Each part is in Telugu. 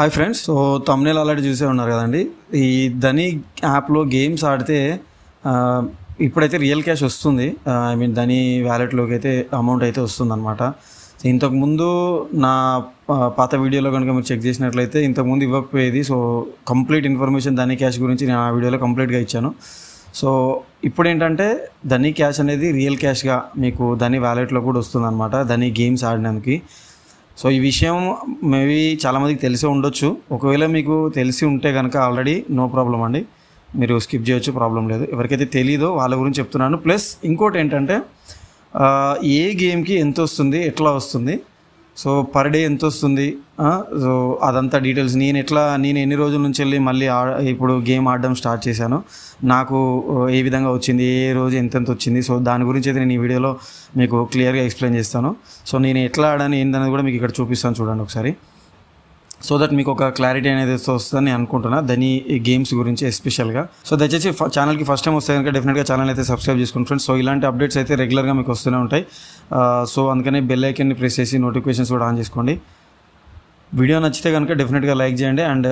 hi friends so thumbnail already చూసే ఉన్నారు కదండి ఈ ధని యాప్లో గేమ్స్ ఆడితే ఇప్పుడైతే రియల్ క్యాష్ వస్తుంది ఐ మీన్ ధని వ్యాలెట్లోకి అయితే అమౌంట్ అయితే అనమాట ఇంతకుముందు నా పాత వీడియోలో కనుక మీరు చెక్ చేసినట్లయితే ఇంతకుముందు ఇవ్వకపోయేది so complete information Dhani cash గురించి నేను ఆ వీడియోలో కంప్లీట్గా ఇచ్చాను సో ఇప్పుడు ఏంటంటే ధని క్యాష్ అనేది రియల్ క్యాష్గా మీకు ధని వ్యాలెట్లో కూడా అనమాట ధని గేమ్స్ ఆడినందుకు సో ఈ విషయం మేబీ చాలామందికి తెలిసే ఉండొచ్చు ఒకవేళ మీకు తెలిసి ఉంటే కనుక ఆల్రెడీ నో ప్రాబ్లం అండి మీరు స్కిప్ చేయొచ్చు ప్రాబ్లం లేదు ఎవరికైతే తెలియదో వాళ్ళ గురించి చెప్తున్నాను ప్లస్ ఇంకోటి ఏంటంటే ఏ గేమ్కి ఎంత వస్తుంది ఎట్లా వస్తుంది సో పర్ డే ఎంత వస్తుంది సో అదంతా డీటెయిల్స్ నేను ఎట్లా నేను ఎన్ని రోజుల నుంచి వెళ్ళి మళ్ళీ ఇప్పుడు గేమ్ ఆడడం స్టార్ట్ చేశాను నాకు ఏ విధంగా వచ్చింది ఏ రోజు ఎంతెంత వచ్చింది సో దాని గురించి అయితే నేను ఈ వీడియోలో మీకు క్లియర్గా ఎక్స్ప్లెయిన్ చేస్తాను సో నేను ఎట్లా ఆడాను ఏంటనేది కూడా మీకు ఇక్కడ చూపిస్తాను చూడండి ఒకసారి సో దట్ మీకు ఒక క్లారిటీ అనేది వస్తుందని అనుకుంటున్నా దాని గేమ్స్ గురించి ఎస్పెషల్గా సో దయచేసి ఛానల్కి ఫస్ట్ టైం వస్తే కనుక డెఫినెట్గా ఛానల్ అయితే సబ్స్క్రైబ్ చేసుకోండి ఫ్రెండ్స్ సో ఇలాంటి అప్డేట్స్ అయితే రెగ్యులర్గా మీకు వస్తూనే ఉంటాయి సో అందుకనే బెల్ ఐకన్ని ప్రెస్ చేసి నోటిఫికేషన్స్ కూడా ఆన్ చేసుకోండి వీడియో నచ్చితే కనుక డెఫినెట్గా లైక్ చేయండి అండ్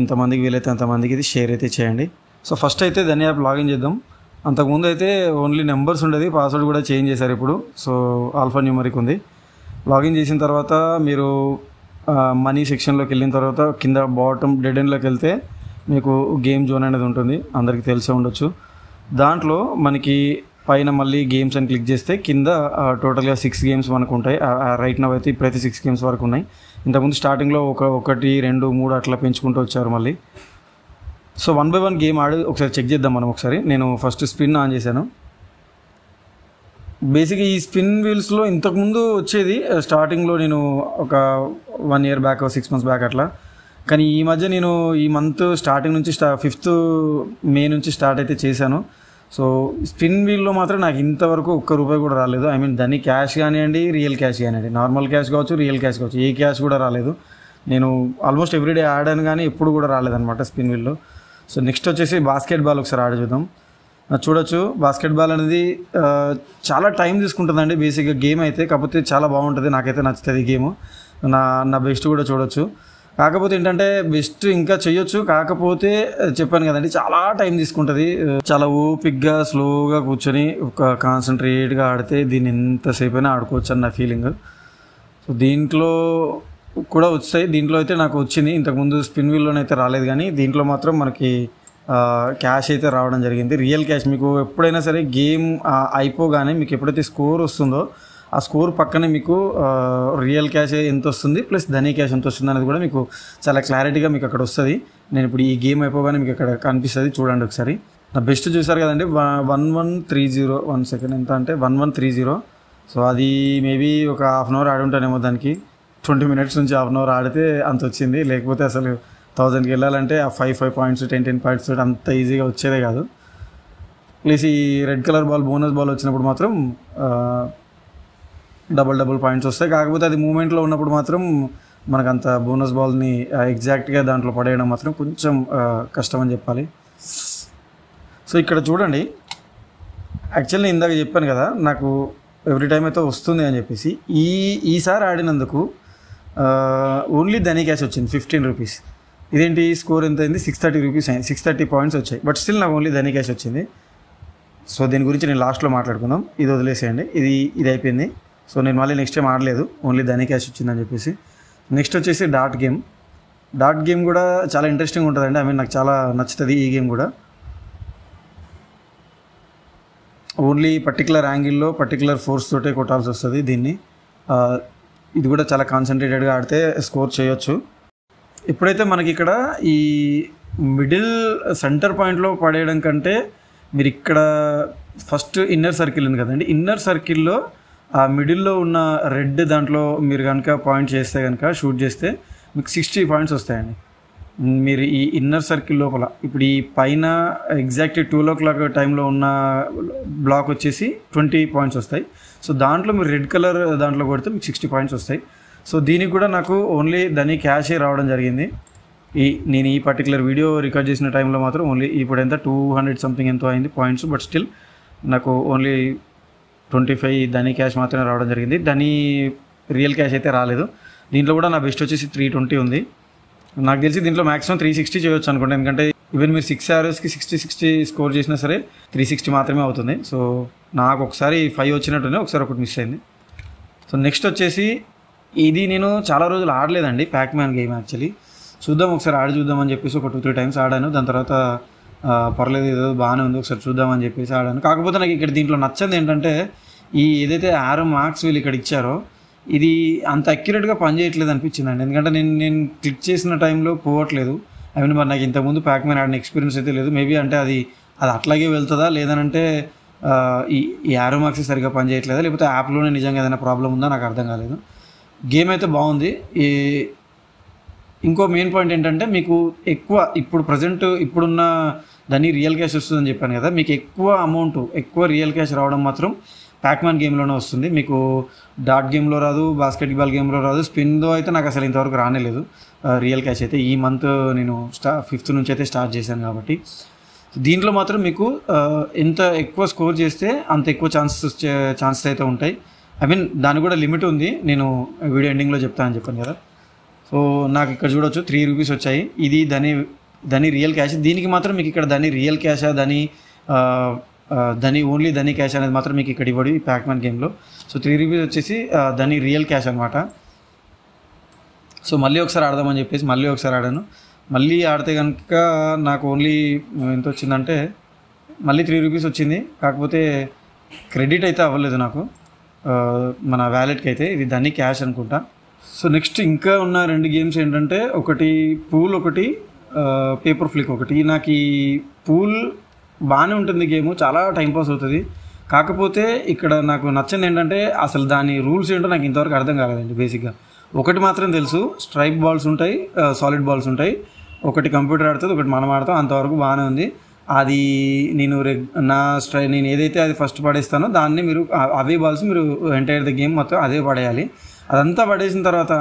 ఎంతమందికి వీలైతే అంతమందికి ఇది షేర్ అయితే చేయండి సో ఫస్ట్ అయితే దాని యాప్ లాగిన్ చేద్దాం అంతకుముందు అయితే ఓన్లీ నెంబర్స్ ఉండేది పాస్వర్డ్ కూడా చేంజ్ చేశారు ఇప్పుడు సో ఆల్ఫా న్యూమరిక్ ఉంది లాగిన్ చేసిన తర్వాత మీరు మనీ సెక్షన్లోకి వెళ్ళిన తర్వాత కింద బాటమ్ డెడ్ ఎండ్లోకి వెళ్తే మీకు గేమ్ జోన్ అనేది ఉంటుంది అందరికీ తెలిసే ఉండొచ్చు దాంట్లో మనకి పైన మళ్ళీ గేమ్స్ అని క్లిక్ చేస్తే కింద టోటల్గా సిక్స్ గేమ్స్ మనకు ఉంటాయి రైట్ నవ్ అయితే ప్రతి సిక్స్ గేమ్స్ వరకు ఉన్నాయి ఇంతకుముందు స్టార్టింగ్లో ఒక ఒకటి రెండు మూడు అట్లా పెంచుకుంటూ వచ్చారు మళ్ళీ so one by one game ఆడి ఒకసారి చెక్ చేద్దాం మనం ఒకసారి నేను ఫస్ట్ స్పిన్ ఆన్ చేశాను బేసిక్గా ఈ స్పిన్ వీల్స్లో ఇంతకుముందు వచ్చేది స్టార్టింగ్లో నేను ఒక one year back six months back అట్లా కానీ ఈ మధ్య నేను ఈ మంత్ స్టార్టింగ్ నుంచి స్టా ఫిఫ్త్ మే నుంచి స్టార్ట్ అయితే చేశాను సో స్పిన్ వీల్లో మాత్రం నాకు ఇంతవరకు ఒక్క రూపాయి కూడా రాలేదు ఐ మీన్ దాన్ని క్యాష్ కానివ్వండి రియల్ క్యాష్ కానివ్వండి నార్మల్ క్యాష్ కావచ్చు రియల్ క్యాష్ కావచ్చు ఏ క్యాష్ కూడా రాలేదు నేను ఆల్మోస్ట్ ఎవ్రీడే ఆడాను కానీ ఎప్పుడు కూడా రాలేదనమాట స్పిన్ వీల్లో సో నెక్స్ట్ వచ్చేసి బాస్కెట్ బాల్ ఒకసారి ఆడ చూద్దాం చూడొచ్చు బాస్కెట్బాల్ అనేది చాలా టైం తీసుకుంటుందండి బేసిక్గా గేమ్ అయితే కాకపోతే చాలా బాగుంటుంది నాకైతే నచ్చుతుంది గేమ్ నా నా బెస్ట్ కూడా చూడొచ్చు కాకపోతే ఏంటంటే బెస్ట్ ఇంకా చేయొచ్చు కాకపోతే చెప్పాను కదండి చాలా టైం తీసుకుంటుంది చాలా ఓపిక్గా స్లోగా కూర్చొని ఒక కాన్సన్ట్రేట్గా ఆడితే దీన్ని ఎంతసేపు అయినా ఆడుకోవచ్చు అన్న ఫీలింగ్ సో దీంట్లో కూడా వచ్చాయి దీంట్లో అయితే నాకు వచ్చింది ఇంతకుముందు స్పిన్ వీల్లోనైతే రాలేదు కానీ దీంట్లో మాత్రం మనకి క్యాష్ అయితే రావడం జరిగింది రియల్ క్యాష్ మీకు ఎప్పుడైనా సరే గేమ్ అయిపోగానే మీకు ఎప్పుడైతే స్కోర్ వస్తుందో ఆ స్కోర్ పక్కనే మీకు రియల్ క్యాష్ ఎంత వస్తుంది ప్లస్ ధనీ క్యాష్ ఎంత వస్తుంది అనేది కూడా మీకు చాలా క్లారిటీగా మీకు అక్కడ వస్తుంది నేను ఇప్పుడు ఈ గేమ్ అయిపోగానే మీకు అక్కడ కనిపిస్తుంది చూడండి ఒకసారి నా బెస్ట్ చూసారు కదండి one one three zero one second ఎంత అంటే one one three zero so అది మేబీ ఒక హాఫ్ అన్ అవర్ ఆడి ఉంటానేమో దానికి ట్వంటీ మినిట్స్ నుంచి హాఫ్ అన్ అవర్ ఆడితే అంత వచ్చింది లేకపోతే అసలు థౌజండ్కి వెళ్ళాలంటే ఆ five five points ten ten points అంత ఈజీగా వచ్చేదే కాదు ప్లీజ్ ఈ red colour ball bonus ball వచ్చినప్పుడు మాత్రం డబల్ డబుల్ పాయింట్స్ వస్తాయి కాకపోతే అది మూమెంట్లో ఉన్నప్పుడు మాత్రం మనకు అంత బోనస్ బాల్ని ఎగ్జాక్ట్గా దాంట్లో పడేయడం మాత్రం కొంచెం కష్టం అని చెప్పాలి సో ఇక్కడ చూడండి యాక్చువల్లీ ఇందాక చెప్పాను కదా నాకు ఎవ్రీ టైం అయితే వస్తుంది అని చెప్పేసి ఈ ఈసారి ఆడినందుకు ఓన్లీ ధనీ క్యాష్ వచ్చింది ఫిఫ్టీన్ రూపీస్ ఇదేంటి స్కోర్ ఎంత అయింది సిక్స్ థర్టీ రూపీస్ అయింది సిక్స్ థర్టీ పాయింట్స్ వచ్చాయి బట్ స్టిల్ నాకు ఓన్లీ ధనీ క్యాష్ వచ్చింది సో దీని గురించి నేను లాస్ట్లో మాట్లాడుకుందాం ఇది వదిలేసేయండి ఇది ఇది అయిపోయింది సో నేను మళ్ళీ నెక్స్ట్ టైం ఆడలేదు ఓన్లీ ధనీ క్యాష్ వచ్చిందని చెప్పేసి నెక్స్ట్ వచ్చేసి డాట్ గేమ్ డాట్ గేమ్ కూడా చాలా ఇంట్రెస్టింగ్ ఉంటుందండి ఐ మీన్ నాకు చాలా నచ్చుతుంది ఈ గేమ్ కూడా ఓన్లీ పర్టికులర్ యాంగిల్లో పర్టికులర్ ఫోర్స్ తోటే కొట్టాల్సి వస్తుంది దీన్ని uh, ఇది కూడా చాలా కాన్సన్ట్రేటెడ్గా ఆడితే స్కోర్ చేయొచ్చు ఇప్పుడైతే మనకి ఇక్కడ ఈ మిడిల్ సెంటర్ పాయింట్లో పడేయడం కంటే మీరు ఇక్కడ ఫస్ట్ ఇన్నర్ సర్కిల్ ఉంది కదండి ఇన్నర్ సర్కిల్లో ఆ మిడిల్లో ఉన్న రెడ్ దాంట్లో మీరు కనుక పాయింట్ చేస్తే కనుక షూట్ చేస్తే మీకు సిక్స్టీ పాయింట్స్ వస్తాయండి మీరు ఈ ఇన్నర్ సర్కిల్ లోపల ఇప్పుడు ఈ పైన ఎగ్జాక్ట్ టూ ఓ క్లాక్ టైంలో ఉన్న బ్లాక్ వచ్చేసి ట్వంటీ పాయింట్స్ వస్తాయి సో దాంట్లో మీరు రెడ్ కలర్ దాంట్లో కొడితే మీకు సిక్స్టీ పాయింట్స్ వస్తాయి సో దీనికి కూడా నాకు ఓన్లీ దాని క్యాషే రావడం జరిగింది ఈ నేను ఈ పర్టికులర్ వీడియో రికార్డ్ చేసిన టైంలో మాత్రం ఓన్లీ ఇప్పుడు ఎంత టూ హండ్రెడ్ సంథింగ్ ఎంతో అయింది పాయింట్స్ బట్ స్టిల్ నాకు only twenty five Dhani cash మాత్రమే రావడం జరిగింది దాని రియల్ క్యాష్ అయితే రాలేదు దీంట్లో కూడా నా బెస్ట్ వచ్చేసి త్రీ ట్వంటీ ఉంది నాకు తెలిసి దీంట్లో మాక్సిమం త్రీ సిక్స్టీ చేయొచ్చు అనుకోండి ఎందుకంటే ఈవెన్ మీరు సిక్స్ ఆర్స్కి సిక్స్టీ సిక్స్టీ స్కోర్ చేసినా సరే త్రీ సిక్స్టీ మాత్రమే అవుతుంది సో నాకు ఒకసారి ఫైవ్ వచ్చినట్టునే ఒకసారి ఒకటి మిస్ అయింది సో నెక్స్ట్ వచ్చేసి ఇది నేను చాలా రోజులు ఆడలేదండి ప్యాక్ మ్యాన్ గేమ్ యాక్చువల్లీ చూద్దాం ఒకసారి ఆడి చూద్దామని చెప్పేసి ఒక టూ త్రీ టైమ్స్ ఆడాను దాని తర్వాత పర్లేదు ఏదో బాగానే ఉంది ఒకసారి చూద్దామని చెప్పేసి ఆడాను కాకపోతే నాకు ఇక్కడ దీంట్లో నచ్చింది ఏంటంటే ఈ ఏదైతే ఆరో మార్క్స్ వీళ్ళు ఇక్కడ ఇచ్చారో ఇది అంత అక్యురేట్గా పనిచేయట్లేదు అనిపించిందండి ఎందుకంటే నేను నేను క్లిక్ చేసిన టైంలో పోవట్లేదు ఐ మీన్ మరి నాకు ఇంతకుముందు ప్యాక్ మ్యాన్ ఆడిన ఎక్స్పీరియన్స్ అయితే లేదు మేబీ అంటే అది అది అట్లాగే వెళ్తుందా లేదనంటే ఈ ఆరో మార్క్స్ సరిగ్గా పనిచేయట్లేదా లేకపోతే యాప్లోనే నిజంగా ఏదైనా ప్రాబ్లం ఉందా నాకు అర్థం కాలేదు గేమ్ అయితే బాగుంది ఈ ఇంకో మెయిన్ పాయింట్ ఏంటంటే మీకు ఎక్కువ ఇప్పుడు ప్రజెంట్ ఇప్పుడున్న దాన్ని రియల్ క్యాష్ వస్తుందని చెప్పాను కదా మీకు ఎక్కువ అమౌంట్ ఎక్కువ రియల్ క్యాష్ రావడం మాత్రం ప్యాక్మాన్ గేమ్లోనే వస్తుంది మీకు డాట్ గేమ్లో రాదు బాస్కెట్ బాల్ గేమ్లో రాదు స్పిన్లో అయితే నాకు అసలు ఇంతవరకు రానేలేదు రియల్ క్యాష్ అయితే ఈ మంత్ నేను స్టా ఫిఫ్త్ నుంచి అయితే స్టార్ట్ చేశాను కాబట్టి దీంట్లో మాత్రం మీకు ఎంత ఎక్కువ స్కోర్ చేస్తే అంత ఎక్కువ ఛాన్సెస్ ఛాన్సెస్ అయితే ఉంటాయి ఐ మీన్ దానికి కూడా లిమిట్ ఉంది నేను వీడియో ఎండింగ్లో చెప్తానని చెప్పాను కదా సో నాకు ఇక్కడ చూడొచ్చు త్రీ రూపీస్ వచ్చాయి ఇది దాని దాని రియల్ క్యాష్ దీనికి మాత్రం మీకు ఇక్కడ దాని రియల్ క్యాషా దాని దాని ఓన్లీ దాని క్యాష్ అనేది మాత్రం మీకు ఇక్కడ ఇవ్వడు ఈ ప్యాక్మెన్ గేమ్లో సో త్రీ రూపీస్ వచ్చేసి దాని రియల్ క్యాష్ అనమాట సో మళ్ళీ ఒకసారి ఆడదామని చెప్పేసి మళ్ళీ ఒకసారి ఆడాను మళ్ళీ ఆడితే కనుక నాకు ఓన్లీ ఎంత వచ్చిందంటే మళ్ళీ త్రీ రూపీస్ వచ్చింది కాకపోతే క్రెడిట్ అయితే అవ్వలేదు నాకు మన వ్యాలెట్కి అయితే ఇది దాన్ని క్యాష్ అనుకుంటా సో నెక్స్ట్ ఇంకా ఉన్న రెండు గేమ్స్ ఏంటంటే ఒకటి పూల్ ఒకటి పేపర్ ఫ్లిక్ ఒకటి నాకు ఈ పూల్ బాగానే ఉంటుంది గేమ్ చాలా టైంపాస్ అవుతుంది కాకపోతే ఇక్కడ నాకు నచ్చింది ఏంటంటే అసలు దాని రూల్స్ ఏంటో నాకు ఇంతవరకు అర్థం కాలేదండి బేసిక్గా ఒకటి మాత్రం తెలుసు స్ట్రైప్ బాల్స్ ఉంటాయి సాలిడ్ బాల్స్ ఉంటాయి ఒకటి కంప్యూటర్ ఆడుతుంది ఒకటి మనం ఆడతాం అంతవరకు బాగానే ఉంది అది నేను నా స్ట్రై నేను ఏదైతే అది ఫస్ట్ పడేస్తానో దాన్ని మీరు అవే బాల్స్ మీరు ఎంటైర్ ద గేమ్ మొత్తం అదే పడేయాలి అదంతా పడేసిన తర్వాత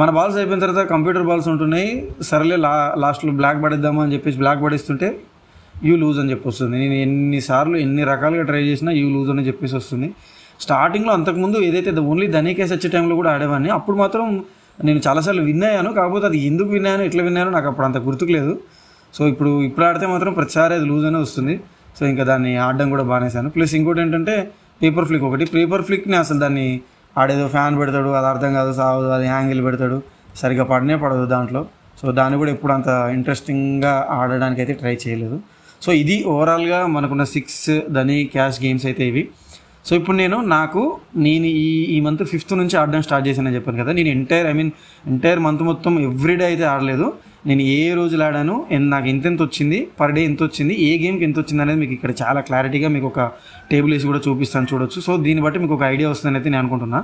మన బాల్స్ అయిపోయిన తర్వాత కంప్యూటర్ బాల్స్ ఉంటున్నాయి సరేలే లా లాస్ట్లో బ్లాక్ పడేద్దామా అని చెప్పేసి బ్లాక్ పడేస్తుంటే యూ లూజ్ అని చెప్పి వస్తుంది నేను ఎన్నిసార్లు ఎన్ని రకాలుగా ట్రై చేసినా యూ లూజ్ అని చెప్పేసి వస్తుంది స్టార్టింగ్లో అంతకుముందు ఏదైతే ఓన్లీ ధనికేసి వచ్చే టైంలో కూడా ఆడేవాడిని అప్పుడు మాత్రం నేను చాలాసార్లు విన్ అయ్యాను కాకపోతే అది ఎందుకు విన్నాను ఎట్లా విన్నాను నాకు అప్పుడు అంత గుర్తుకు లేదు సో ఇప్పుడు ఇప్పుడు ఆడితే మాత్రం ప్రతిసారి అది లూజ్ అనే వస్తుంది సో ఇంకా దాన్ని ఆడడం కూడా బానేశాను ప్లస్ ఇంకోటి ఏంటంటే పేపర్ ఫ్లిక్ ఒకటి పేపర్ ఫ్లిక్ని అసలు దాన్ని ఆడేదో ఫ్యాన్ పెడతాడు అది అర్థం కాదు సావదు అది యాంగిల్ పెడతాడు సరిగ్గా పడనే పడదు దాంట్లో సో దాన్ని కూడా ఎప్పుడు అంత ఇంట్రెస్టింగ్గా ఆడడానికి అయితే ట్రై చేయలేదు సో ఇది ఓవరాల్గా మనకున్న సిక్స్ దని క్యాష్ గేమ్స్ అయితే ఇవి సో ఇప్పుడు నేను నాకు నేను ఈ ఈ మంత్ ఫిఫ్త్ నుంచి ఆడడం స్టార్ట్ చేశానని చెప్పాను కదా నేను entire I mean entire month మొత్తం ఎవ్రీడే అయితే ఆడలేదు నేను ఏ రోజులు ఆడాను నాకు ఎంత ఎంత వచ్చింది పర్ డే ఎంత వచ్చింది ఏ గేమ్కి ఎంత వచ్చింది అనేది మీకు ఇక్కడ చాలా క్లారిటీగా మీకు ఒక టేబుల్ వేసి కూడా చూపిస్తాను చూడొచ్చు సో దీన్ని బట్టి మీకు ఒక ఐడియా వస్తుందని అయితే నేను అనుకుంటున్నా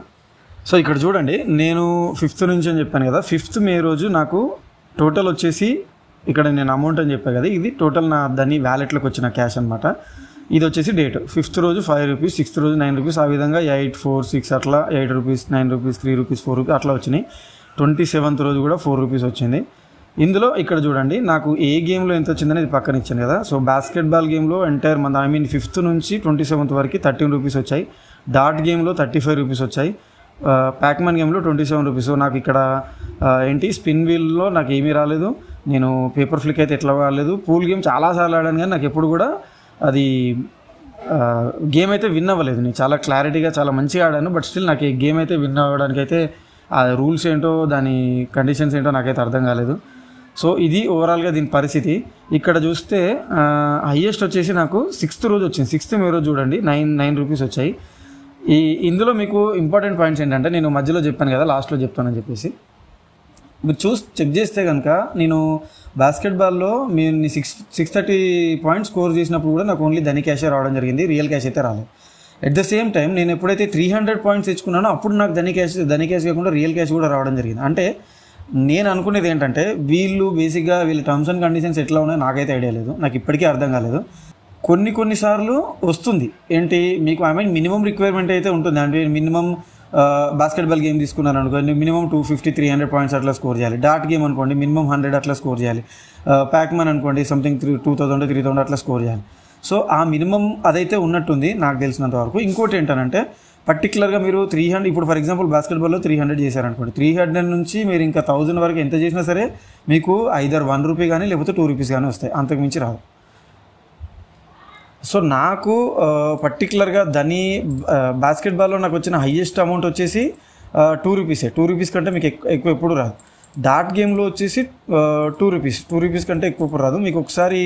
సో ఇక్కడ చూడండి నేను ఫిఫ్త్ నుంచి అని చెప్పాను కదా ఫిఫ్త్ మే రోజు నాకు టోటల్ వచ్చేసి ఇక్కడ నేను అమౌంట్ అని చెప్పాను కదా ఇది టోటల్ నా దాన్ని వ్యాలెట్లోకి వచ్చిన క్యాష్ అనమాట ఇది వచ్చేసి డేట్ ఫిఫ్త్ రోజు ఫైవ్ రూపీస్ సిక్స్త్ రోజు నైన్ రూపీస్ ఆ విధంగా ఎయిట్ ఫోర్ సిక్స్ అట్లా eight rupees nine rupees three rupees four rupees అట్లా వచ్చినాయి ట్వంటీ సెవెంత్ రోజు కూడా ఫోర్ రూపీస్ వచ్చింది ఇందులో ఇక్కడ చూడండి నాకు ఏ గేమ్లో ఎంత ఇది పక్కన ఇచ్చాను కదా సో బాస్కెట్బాల్ గేమ్లో entire month I mean fifth నుంచి ట్వంటీ సెవెంత్ వరకు థర్టీన్ రూపీస్ వచ్చాయి డాట్ గేమ్లో థర్టీ ఫైవ్ రూపీస్ వచ్చాయి ప్యాక్మన్ గేమ్లో ట్వంటీ సెవెన్ రూపీస్ నాకు ఇక్కడ ఏంటి స్పిన్ వీల్లో నాకు ఏమీ రాలేదు నేను పేపర్ ఫ్లిక్ అయితే ఎట్లా రాలేదు పూల్ గేమ్ చాలాసార్లు ఆడాను కానీ నాకు ఎప్పుడు కూడా అది గేమ్ అయితే విన్ అవ్వలేదు నేను చాలా క్లారిటీగా చాలా మంచిగా ఆడాను బట్ స్టిల్ నాకు ఈ గేమ్ అయితే విన్ అవ్వడానికి అయితే ఆ రూల్స్ ఏంటో దాని కండిషన్స్ ఏంటో నాకైతే అర్థం కాలేదు సో ఇది ఓవరాల్గా దీని పరిస్థితి ఇక్కడ చూస్తే హయ్యెస్ట్ వచ్చేసి నాకు సిక్స్త్ రోజు వచ్చింది సిక్స్త్ మే రోజు చూడండి నైన్ నైన్ రూపీస్ వచ్చాయి ఈ ఇందులో మీకు ఇంపార్టెంట్ పాయింట్స్ ఏంటంటే నేను మధ్యలో చెప్పాను కదా లాస్ట్లో చెప్తానని చెప్పేసి మీరు చూసి చెక్ చేస్తే కనుక నేను బాస్కెట్బాల్లో నేను six six thirty points score చేసినప్పుడు కూడా నాకు ఓన్లీ ధని క్యాషే రావడం జరిగింది రియల్ క్యాష్ అయితే రాలేదు అట్ ద సేమ్ టైం నేను ఎప్పుడైతే త్రీ హండ్రెడ్ పాయింట్స్ తెచ్చుకున్నానో అప్పుడు నాకు ధని క్యాష్ ధని క్యాష్ కాకుండా రియల్ క్యాష్ కూడా రావడం జరిగింది అంటే నేను అనుకునేది ఏంటంటే వీళ్ళు బేసిక్గా వీళ్ళ టర్మ్స్ అండ్ కండిషన్స్ ఎట్లా ఉన్నాయో నాకైతే ఐడియా లేదు నాకు ఇప్పటికీ అర్థం కాలేదు కొన్ని కొన్నిసార్లు వస్తుంది ఏంటి మీకు ఐ మీన్ మినిమం రిక్వైర్మెంట్ అయితే ఉంటుంది అంటే మినిమం బాస్కెట్బాల్ గేమ్ తీసుకున్నారు అనుకోండి minimum two fifty three hundred points అట్లా స్కోర్ చేయాలి డాట్ గేమ్ అనుకోండి మినిమం హండ్రెడ్ అట్లా స్కోర్ చేయాలి ప్యాక్మెన్ అనుకోండి something three two thousand three thousand అట్లా స్కోర్ చేయాలి సో ఆ మినిమం అదైతే ఉన్నట్టుంది నాకు తెలిసినంత వరకు ఇంకోటి ఏంటంటే పర్టికులర్గా మీరు త్రీ హండ్రెడ్ ఇప్పుడు ఫర్ ఎగ్జాంపుల్ బాస్కెట్బాల్లో త్రీ హండ్రెడ్ చేశారనుకోండి త్రీ హండ్రెడ్ నుంచి మీరు ఇంకా థౌజండ్ వరకు ఎంత చేసినా సరే మీకు ఐదర్ వన్ రూపీ కానీ లేకపోతే టూ రూపీస్ కానీ వస్తాయి అంతకు మించి రాదు సో నాకు పర్టికులర్గా ధని బాస్కెట్బాల్లో నాకు వచ్చిన హయ్యెస్ట్ అమౌంట్ వచ్చేసి టూ రూపీసే టూ రూపీస్ కంటే మీకు ఎక్కువ ఎప్పుడు రాదు డాట్ గేమ్లో వచ్చేసి టూ రూపీస్ టూ రూపీస్ కంటే ఎక్కువ ఎప్పుడు రాదు మీకు ఒకసారి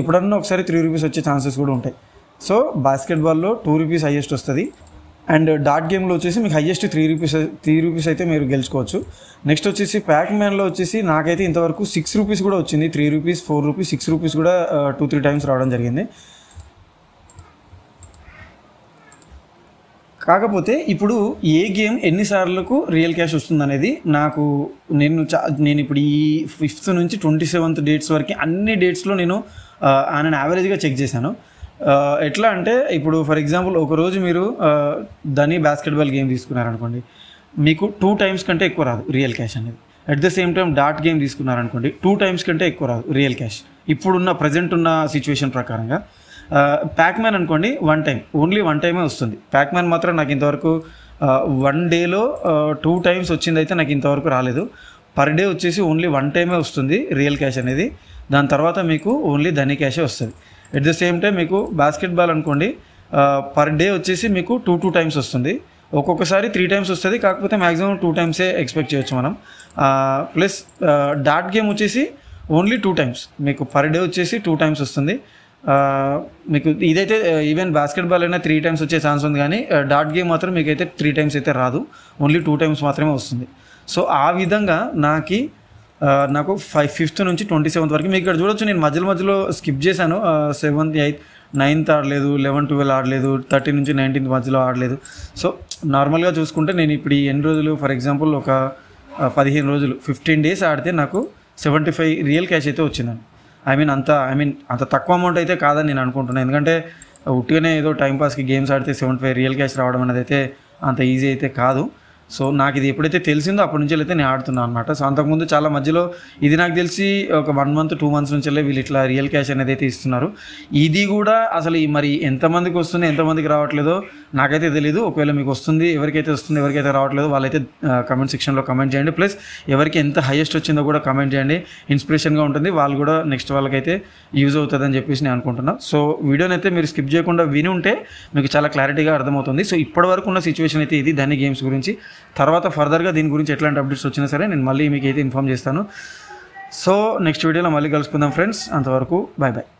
ఎప్పుడన్నా ఒకసారి త్రీ రూపీస్ వచ్చే ఛాన్సెస్ కూడా ఉంటాయి సో బాస్కెట్బాల్లో టూ రూపీస్ హయ్యెస్ట్ వస్తుంది అండ్ డాట్ గేమ్లో వచ్చేసి మీకు highest three rupees three rupees అయితే మీరు గెలుచుకోవచ్చు నెక్స్ట్ వచ్చేసి ప్యాక్ మ్యాన్లో వచ్చేసి నాకైతే ఇంతవరకు సిక్స్ రూపీస్ కూడా వచ్చింది three rupees four rupees six rupees కూడా టూ త్రీ టైమ్స్ రావడం జరిగింది కాకపోతే ఇప్పుడు ఏ గేమ్ ఎన్నిసార్లకు రియల్ క్యాష్ వస్తుందనేది నాకు నేను చా నేను ఇప్పుడు ఈ ఫిఫ్త్ నుంచి ట్వంటీ సెవెంత్ డేట్స్ వరకు అన్ని డేట్స్లో నేను ఆయన యావరేజ్గా చెక్ చేశాను ఎట్లా అంటే ఇప్పుడు ఫర్ ఎగ్జాంపుల్ ఒకరోజు మీరు ధనీ బాస్కెట్బాల్ గేమ్ తీసుకున్నారనుకోండి మీకు టూ టైమ్స్ కంటే ఎక్కువ రాదు రియల్ క్యాష్ అనేది at the same time dot game తీసుకున్నారనుకోండి టూ టైమ్స్ కంటే ఎక్కువ రాదు రియల్ క్యాష్ ఇప్పుడున్న ప్రజెంట్ ఉన్న సిచ్యువేషన్ ప్రకారంగా ప్యాక్మ్యాన్ అనుకోండి వన్ టైం ఓన్లీ వన్ టైమే వస్తుంది ప్యాక్మ్యాన్ మాత్రం నాకు ఇంతవరకు వన్ డేలో టూ టైమ్స్ వచ్చిందైతే నాకు ఇంతవరకు రాలేదు పర్ డే వచ్చేసి ఓన్లీ వన్ టైమే వస్తుంది రియల్ క్యాష్ అనేది దాని తర్వాత మీకు ఓన్లీ ధనీ క్యాషే వస్తుంది ఎట్ ద సేమ్ టైం మీకు బాస్కెట్బాల్ అనుకోండి పర్ డే వచ్చేసి మీకు టూ టూ టైమ్స్ వస్తుంది ఒక్కొక్కసారి త్రీ టైమ్స్ వస్తుంది కాకపోతే మ్యాక్సిమం టూ టైమ్సే ఎక్స్పెక్ట్ చేయొచ్చు మనం ప్లస్ డాట్ గేమ్ వచ్చేసి ఓన్లీ టూ టైమ్స్ మీకు పర్ డే వచ్చేసి టూ టైమ్స్ వస్తుంది మీకు ఇదైతే ఈవెన్ బాస్కెట్బాల్ అయినా త్రీ టైమ్స్ వచ్చే ఛాన్స్ ఉంది కానీ డాట్ గేమ్ మాత్రం మీకు అయితే త్రీ టైమ్స్ అయితే రాదు ఓన్లీ టూ టైమ్స్ మాత్రమే వస్తుంది సో ఆ విధంగా నాకు నాకు ఫైవ్ ఫిఫ్త్ నుంచి ట్వంటీ సెవెంత్ వరకు మీకు ఇక్కడ చూడొచ్చు నేను మధ్యలో మధ్యలో స్కిప్ చేశాను సెవెంత్ ఎయిత్ నైన్త్ ఆడలేదు లెవెన్ ట్వెల్వ్ ఆడలేదు థర్టీన్ నుంచి నైన్టీన్త్ మధ్యలో ఆడలేదు సో నార్మల్గా చూసుకుంటే నేను ఇప్పుడు ఎన్ని రోజులు ఫర్ ఎగ్జాంపుల్ ఒక పదిహేను రోజులు ఫిఫ్టీన్ డేస్ ఆడితే నాకు సెవెంటీ ఫైవ్ రియల్ క్యాష్ అయితే వచ్చిందండి ఐ మీన్ అంత ఐ మీన్ అంత తక్కువ అమౌంట్ అయితే కాదని నేను అనుకుంటున్నాను ఎందుకంటే ఉట్టిగానే ఏదో టైంపాస్కి గేమ్స్ ఆడితే సెవెంటీ ఫైవ్ రియల్ క్యాష్ రావడం అనేది అయితే అంత ఈజీ అయితే కాదు సో నాకు ఇది ఎప్పుడైతే తెలిసిందో అప్పటి నుంచి అయితే నేను ఆడుతున్నాను అనమాట సో అంతకుముందు చాలా మధ్యలో ఇది నాకు తెలిసి ఒక వన్ మంత్ టూ మంత్స్ నుంచి వీళ్ళు ఇట్లా రియల్ క్యాష్ అనేది అయితే ఇస్తున్నారు ఇది కూడా అసలు మరి ఎంతమందికి వస్తుంది ఎంతమందికి రావట్లేదో నాకైతే తెలియదు ఒకవేళ మీకు వస్తుంది ఎవరికైతే వస్తుంది ఎవరికైతే రావట్లేదు వాళ్ళైతే కమెంట్ సెక్షన్లో కమెంట్ చేయండి ప్లస్ ఎవరికి ఎంత హైయెస్ట్ వచ్చిందో కూడా కమెంట్ చేయండి ఇన్స్పిరేషన్గా ఉంటుంది వాళ్ళు కూడా నెక్స్ట్ వాళ్ళకైతే యూజ్ అవుతుందని చెప్పేసి నేను అనుకుంటున్నాను సో వీడియోనైతే మీరు స్కిప్ చేయకుండా విని ఉంటే మీకు చాలా క్లారిటీగా అర్థమవుతుంది సో ఇప్పటి వరకు ఉన్న సిచ్యువేషన్ అయితే ఇది దాని గేమ్స్ గురించి తర్వాత ఫర్దర్గా దీని గురించి ఎట్లాంటి అప్డేట్స్ వచ్చినా సరే నేను మళ్ళీ మీకు అయితే ఇన్ఫామ్ చేస్తాను సో నెక్స్ట్ వీడియోలో మళ్ళీ కలుసుకుందాం ఫ్రెండ్స్ అంతవరకు బాయ్ బాయ్